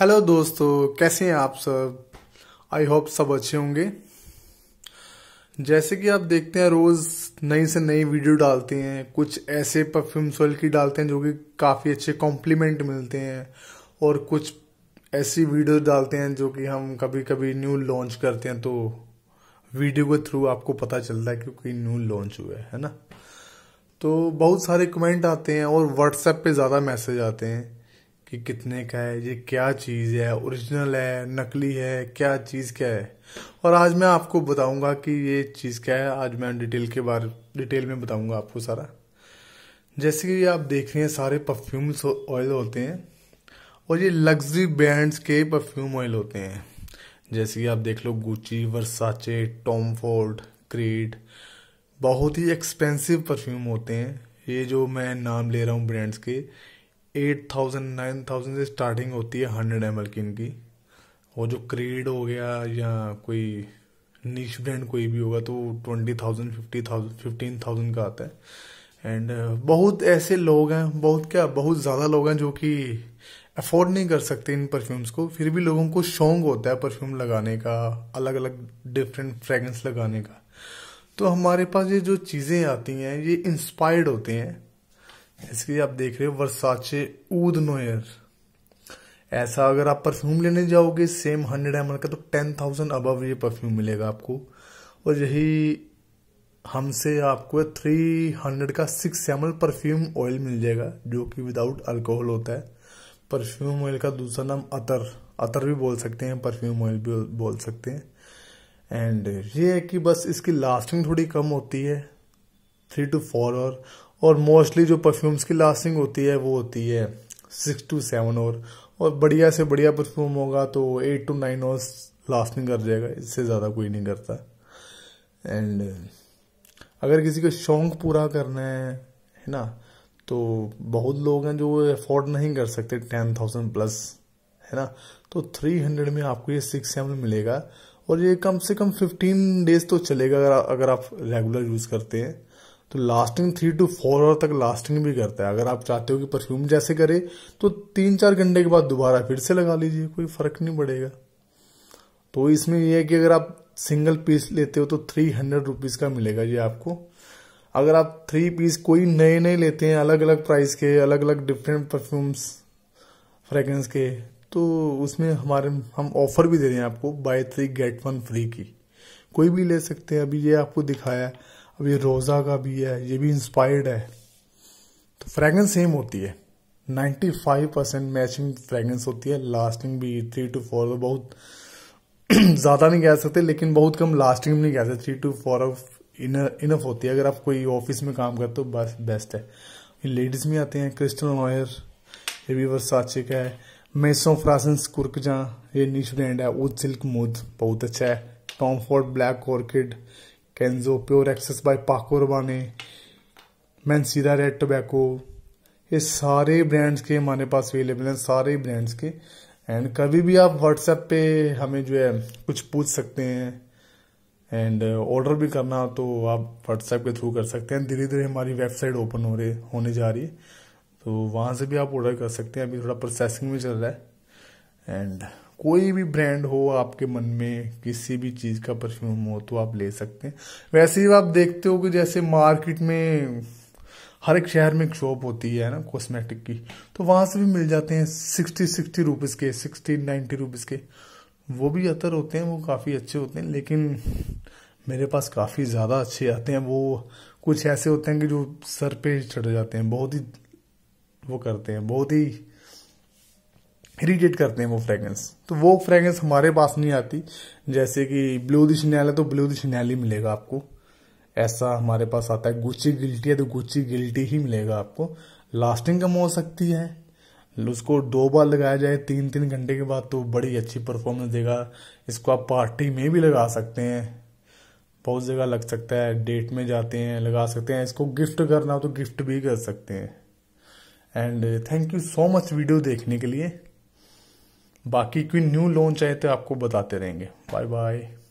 hello दोस्तों कैसे हैं आप सब आई होप सब अच्छे होंगे जैसे कि आप देखते हैं रोज़ नई से नई वीडियो डालते हैं कुछ ऐसे परफ्यूम्स वाले की डालते हैं जो कि काफ़ी अच्छे कॉम्प्लीमेंट मिलते हैं और कुछ ऐसी वीडियो डालते हैं जो कि हम कभी कभी न्यू लॉन्च करते हैं तो वीडियो के थ्रू आपको पता चलता है क्योंकि न्यू लॉन्च हुआ है है ना तो बहुत सारे कमेंट आते हैं और व्हाट्सएप पे ज़्यादा मैसेज आते हैं कि कितने का है ये क्या चीज़ है ओरिजिनल है नकली है क्या चीज़ क्या है और आज मैं आपको बताऊंगा कि ये चीज़ क्या है आज मैं डिटेल के बारे डिटेल में बताऊंगा आपको सारा जैसे कि आप देख रहे हैं सारे परफ्यूम्स ऑयल होते हैं और ये लग्जरी ब्रांड्स के परफ्यूम ऑयल होते हैं जैसे कि आप देख लो Gucci Versace Tom Ford Creed बहुत ही एक्सपेंसिव परफ्यूम होते हैं ये जो मैं नाम ले रहा हूँ ब्रांड्स के एट थाउजेंड नाइन थाउजेंड से स्टार्टिंग होती है हंड्रेड एम की इनकी और जो क्रीड हो गया या कोई नीच ब्रांड कोई भी होगा तो twenty thousand fifty thousand fifteen thousand का आता है एंड uh, बहुत ऐसे लोग हैं बहुत क्या बहुत ज़्यादा लोग हैं जो कि अफोर्ड नहीं कर सकते इन परफ्यूम्स को फिर भी लोगों को शौक होता है परफ्यूम लगाने का अलग अलग डिफरेंट फ्रेगरेंस लगाने का तो हमारे पास ये जो चीज़ें आती हैं ये इंस्पायर्ड होते हैं इसके लिए आप देख रहे हो वर्साचे ऊद नोयर ऐसा अगर आप परफ्यूम लेने जाओगे सेम हंड्रेड एम का तो टेन थाउजेंड अबव ये परफ्यूम मिलेगा आपको और यही हमसे आपको थ्री हंड्रेड का सिक्स एम परफ्यूम ऑयल मिल जाएगा जो कि विदाउट अल्कोहल होता है परफ्यूम ऑयल का दूसरा नाम अतर अतर भी बोल सकते हैं परफ्यूम ऑयल भी बोल सकते हैं एंड ये है कि बस इसकी लास्टिंग थोड़ी कम होती है थ्री टू फोर और और मोस्टली जो परफ्यूम्स की लास्टिंग होती है वो होती है सिक्स टू सेवन और और बढ़िया से बढ़िया परफ्यूम होगा तो एट टू नाइन और लास्टिंग कर जाएगा इससे ज़्यादा कोई नहीं करता एंड अगर किसी को शौक पूरा करना है है ना तो बहुत लोग हैं जो अफोर्ड नहीं कर सकते टेन थाउजेंड प्लस है ना तो थ्री हंड्रेड में आपको ये सिक्स सेवन मिलेगा और ये कम से कम फिफ्टीन डेज तो चलेगा अगर अगर आप रेगुलर यूज़ करते हैं तो lasting three to four hour तक लास्टिंग भी करता है अगर आप चाहते हो कि परफ्यूम जैसे करे तो तीन चार घंटे के बाद दोबारा फिर से लगा लीजिए कोई फर्क नहीं पड़ेगा तो इसमें यह है कि अगर आप सिंगल पीस लेते हो तो थ्री हंड्रेड रुपीज का मिलेगा ये आपको अगर आप थ्री पीस कोई नए नए लेते हैं अलग अलग प्राइस के अलग अलग डिफरेंट परफ्यूम्स फ्रेगरेंस के तो उसमें हमारे हम ऑफर भी दे रहे हैं आपको buy three get one free की कोई भी ले सकते हैं अभी ये आपको दिखाया है अब ये रोज़ा का भी है ये भी इंस्पायर्ड है तो फ्रेगरेंस सेम होती है 95 परसेंट मैचिंग फ्रेगरेंस होती है लास्टिंग भी थ्री टू फोर तो बहुत ज़्यादा नहीं कह सकते लेकिन बहुत कम लास्टिंग नहीं कह सकते three to four often enough होती है अगर आप कोई ऑफिस में काम करते हो बस बेस्ट है लेडीज़ में आते हैं क्रिस्टल ऑयर ये भी वर्साचे का है मेसो फ्रासेंस कुर्कजा ये नीच ब्रांड है उद सिल्क मूद बहुत अच्छा है Tom Ford black orchid Kenzo pure excess by Paco Rabanne, Mansida red tobacco ये सारे ब्रांड्स के हमारे पास अवेलेबल हैं सारे ब्रांड्स के एंड कभी भी आप व्हाट्सएप पे हमें जो है कुछ पूछ सकते हैं एंड ऑर्डर uh, भी करना तो आप व्हाट्सएप के थ्रू कर सकते हैं धीरे धीरे हमारी वेबसाइट ओपन हो रही होने जा रही है तो वहाँ से भी आप ऑर्डर कर सकते हैं अभी थोड़ा प्रोसेसिंग भी चल रहा है एंड कोई भी ब्रांड हो आपके मन में किसी भी चीज का परफ्यूम हो तो आप ले सकते हैं वैसे ही आप देखते हो कि जैसे मार्केट में हर एक शहर में एक शॉप होती है ना कॉस्मेटिक की तो वहां से भी मिल जाते हैं सिक्सटी सिक्सटी रुपीज के सिक्सटी नाइन्टी रुपीज के वो भी अतर होते हैं वो काफी अच्छे होते हैं लेकिन मेरे पास काफी ज्यादा अच्छे आते हैं वो कुछ ऐसे होते हैं कि जो सर पे चढ़ जाते हैं बहुत ही वो करते हैं बहुत ही इरीटेट करते हैं वो फ्रेगरेंस तो वो फ्रेगरेंस हमारे पास नहीं आती जैसे कि ब्लू दिशनैल है तो ब्लू दिशनैल ही मिलेगा आपको ऐसा हमारे पास आता है गुच्ची गिल्टी है तो गुच्ची गिल्टी ही मिलेगा आपको लास्टिंग कम हो सकती है उसको दो बार लगाया जाए तीन तीन घंटे के बाद तो बड़ी अच्छी परफॉर्मेंस देगा इसको आप पार्टी में भी लगा सकते हैं बहुत जगह लग सकता है डेट में जाते हैं लगा सकते हैं इसको गिफ्ट करना हो तो गिफ्ट भी कर सकते हैं and thank you so much video देखने के लिए बाकी कोई न्यू लॉन्च आए तो आपको बताते रहेंगे बाय बाय